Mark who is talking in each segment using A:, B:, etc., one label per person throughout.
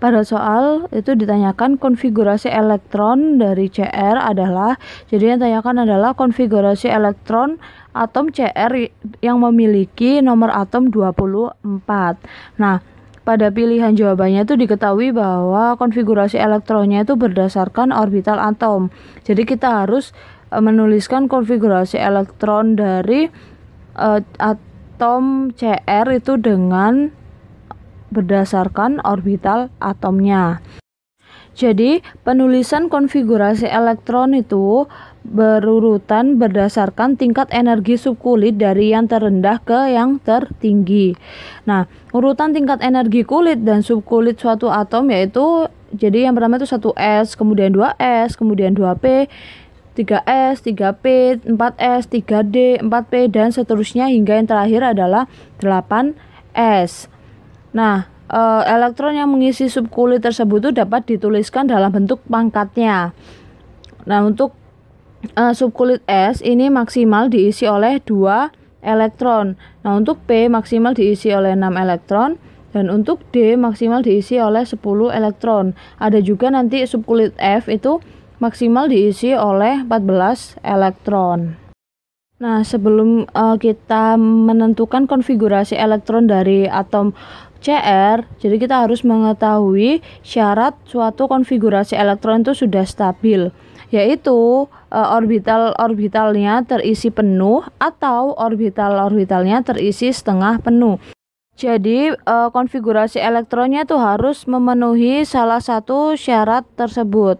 A: Pada soal itu ditanyakan konfigurasi elektron dari CR adalah jadi yang ditanyakan adalah konfigurasi elektron atom CR yang memiliki nomor atom 24. Nah, pada pilihan jawabannya itu diketahui bahwa konfigurasi elektronnya itu berdasarkan orbital atom. Jadi kita harus e, menuliskan konfigurasi elektron dari uh, atom CR itu dengan berdasarkan orbital atomnya. Jadi, penulisan konfigurasi elektron itu berurutan berdasarkan tingkat energi subkulit dari yang terendah ke yang tertinggi. Nah, urutan tingkat energi kulit dan subkulit suatu atom yaitu jadi yang pertama itu 1S, kemudian 2S, kemudian 2P, 3S, 3P, 4S, 3D, 4P dan seterusnya hingga yang terakhir adalah 8S. Nah, eh, elektron yang mengisi subkulit tersebut itu dapat dituliskan dalam bentuk pangkatnya. Nah, untuk eh, subkulit S ini maksimal diisi oleh 2 elektron. Nah, untuk P maksimal diisi oleh 6 elektron dan untuk D maksimal diisi oleh 10 elektron. Ada juga nanti subkulit F itu maksimal diisi oleh 14 elektron. Nah, sebelum uh, kita menentukan konfigurasi elektron dari atom CR, jadi kita harus mengetahui syarat suatu konfigurasi elektron itu sudah stabil, yaitu eh, orbital-orbitalnya terisi penuh atau orbital-orbitalnya terisi setengah penuh. Jadi eh, konfigurasi elektronnya itu harus memenuhi salah satu syarat tersebut.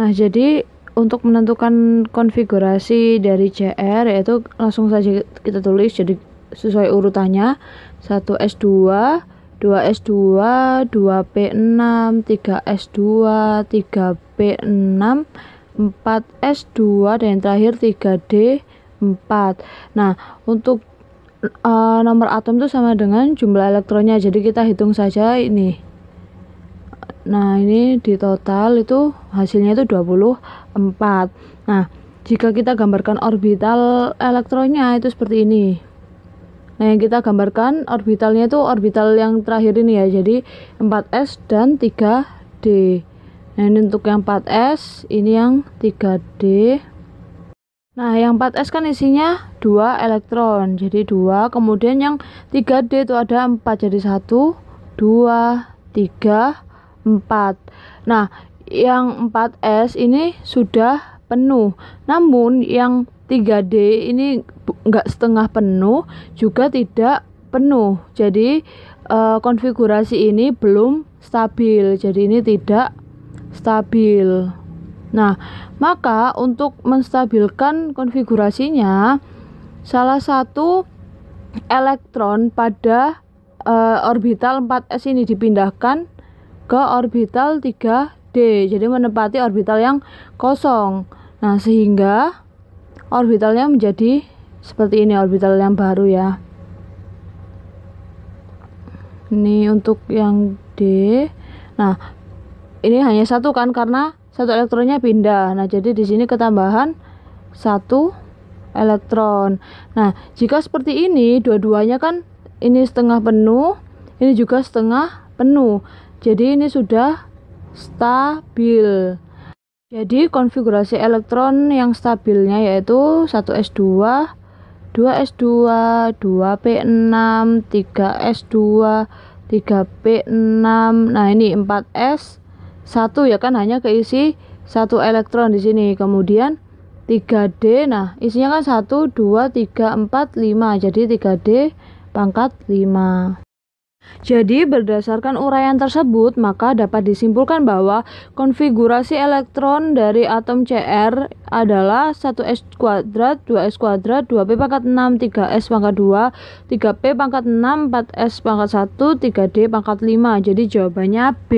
A: Nah, jadi untuk menentukan konfigurasi dari CR yaitu langsung saja kita tulis jadi sesuai urutannya 1 S2 2 S2 2 P6 3 S2 3 P6 4 S2 dan yang terakhir 3D 4 nah untuk uh, nomor atom itu sama dengan jumlah elektronnya jadi kita hitung saja ini nah ini di total itu hasilnya itu 24 nah jika kita gambarkan orbital elektronnya itu seperti ini Nah, yang kita gambarkan orbitalnya itu orbital yang terakhir ini ya. Jadi 4S dan 3D. Nah, ini untuk yang 4S, ini yang 3D. Nah, yang 4S kan isinya 2 elektron. Jadi 2, kemudian yang 3D itu ada 4 jadi 1, 2, 3, 4. Nah, yang 4S ini sudah penuh. Namun yang 3D ini nggak setengah penuh juga tidak penuh jadi uh, konfigurasi ini belum stabil jadi ini tidak stabil nah maka untuk menstabilkan konfigurasinya salah satu elektron pada uh, orbital 4s ini dipindahkan ke orbital 3d jadi menempati orbital yang kosong nah sehingga orbitalnya menjadi seperti ini orbital yang baru ya ini untuk yang D nah ini hanya satu kan karena satu elektronnya pindah nah jadi di sini ketambahan satu elektron nah jika seperti ini dua-duanya kan ini setengah penuh ini juga setengah penuh jadi ini sudah stabil jadi konfigurasi elektron yang stabilnya yaitu 1s2 2S2 2P6 3S2 3P6 nah ini 4S 1 ya kan hanya keisi satu elektron di sini kemudian 3D nah isinya kan 1 2 3 4 5 jadi 3D pangkat 5 jadi, berdasarkan uraian tersebut, maka dapat disimpulkan bahwa konfigurasi elektron dari atom Cr adalah 1S kuadrat, 2S kuadrat, 2P pangkat 6, 3S pangkat 2, 3P pangkat 6, 4S pangkat 1, 3D pangkat 5. Jadi jawabannya B.